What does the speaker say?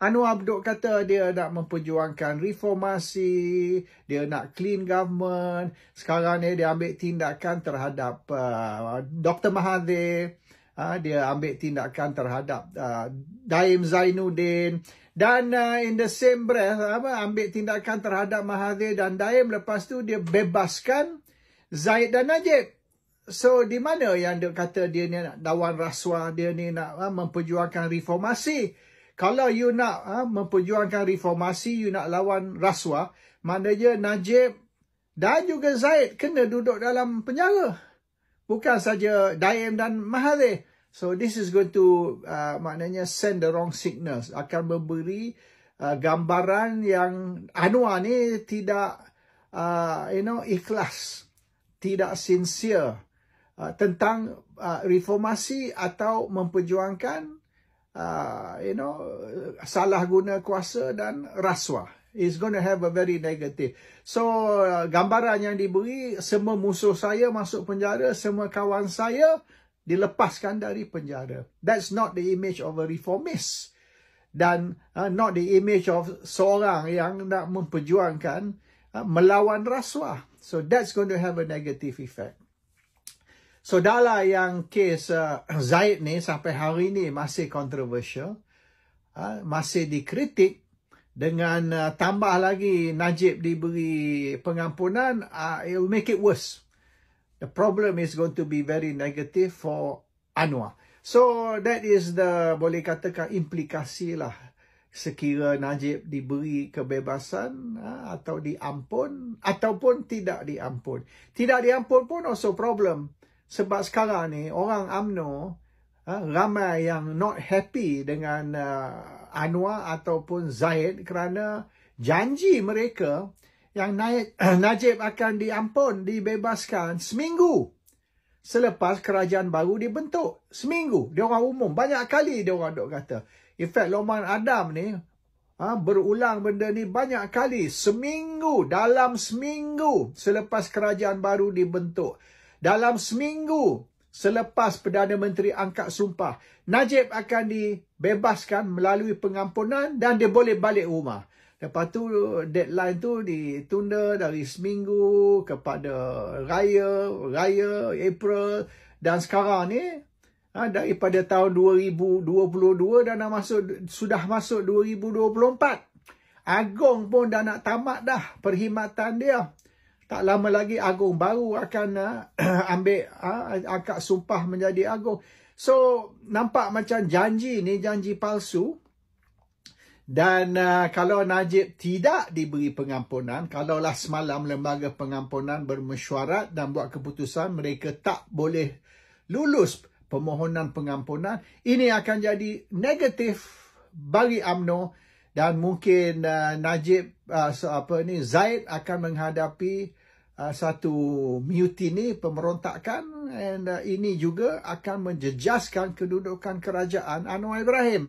Anwar Abdul kata dia nak memperjuangkan reformasi, dia nak clean government. Sekarang ni dia ambil tindakan terhadap uh, Dr. Mahathir. Uh, dia ambil tindakan terhadap uh, Daim Zainuddin. Dan uh, in the same breath, apa, ambil tindakan terhadap Mahathir dan Daim. Lepas tu dia bebaskan Zaid dan Najib. So, di mana yang dia kata dia ni nak dawan rasuah, dia ni nak uh, memperjuangkan reformasi kalau you nak ha, memperjuangkan reformasi, you nak lawan rasuah, maknanya Najib dan juga Zaid kena duduk dalam penjara. Bukan saja Daim dan Mahathir. So this is going to uh, maknanya send the wrong signals. Akan memberi uh, gambaran yang Anwar ni tidak uh, you know ikhlas. Tidak sincere uh, tentang uh, reformasi atau memperjuangkan uh, you know, salah guna kuasa dan rasuah. is going to have a very negative. So, uh, gambaran yang diberi, semua musuh saya masuk penjara, semua kawan saya dilepaskan dari penjara. That's not the image of a reformist. Dan uh, not the image of seorang yang nak memperjuangkan uh, melawan rasuah. So, that's going to have a negative effect. Saudara so, yang kes uh, Zaid ni sampai hari ni masih kontroversial, uh, masih dikritik dengan uh, tambah lagi Najib diberi pengampunan, uh, it will make it worse. The problem is going to be very negative for Anwar. So that is the boleh katakan implikasi lah sekira Najib diberi kebebasan uh, atau diampun ataupun tidak diampun. Tidak diampun pun also problem sebab sekarang ni orang UMNO ha, ramai yang not happy dengan uh, Anwar ataupun Zaid kerana janji mereka yang naik, Najib akan diampun, dibebaskan seminggu selepas kerajaan baru dibentuk. Seminggu, dia orang umum. Banyak kali dia orang duk kata. Efek Loman Adam ni uh, berulang benda ni banyak kali. Seminggu, dalam seminggu selepas kerajaan baru dibentuk dalam seminggu selepas Perdana Menteri angkat sumpah, Najib akan dibebaskan melalui pengampunan dan dia boleh balik rumah. Lepas tu deadline tu ditunda dari seminggu kepada raya, raya April dan sekarang ni ha, daripada tahun 2022 dan dah masuk sudah masuk 2024. Agong pun dah nak tamat dah perkhidmatan dia tak lama lagi agung baru akan uh, ambil uh, ah, akad sumpah menjadi agung. So nampak macam janji ni janji palsu. Dan uh, kalau Najib tidak diberi pengampunan, kalaulah semalam lembaga pengampunan bermesyuarat dan buat keputusan mereka tak boleh lulus permohonan pengampunan, ini akan jadi negatif bagi AMNO dan mungkin uh, Najib uh, apa ni Zaid akan menghadapi uh, satu mutiny pemberontakan and uh, ini juga akan menjejaskan kedudukan kerajaan Anwar Ibrahim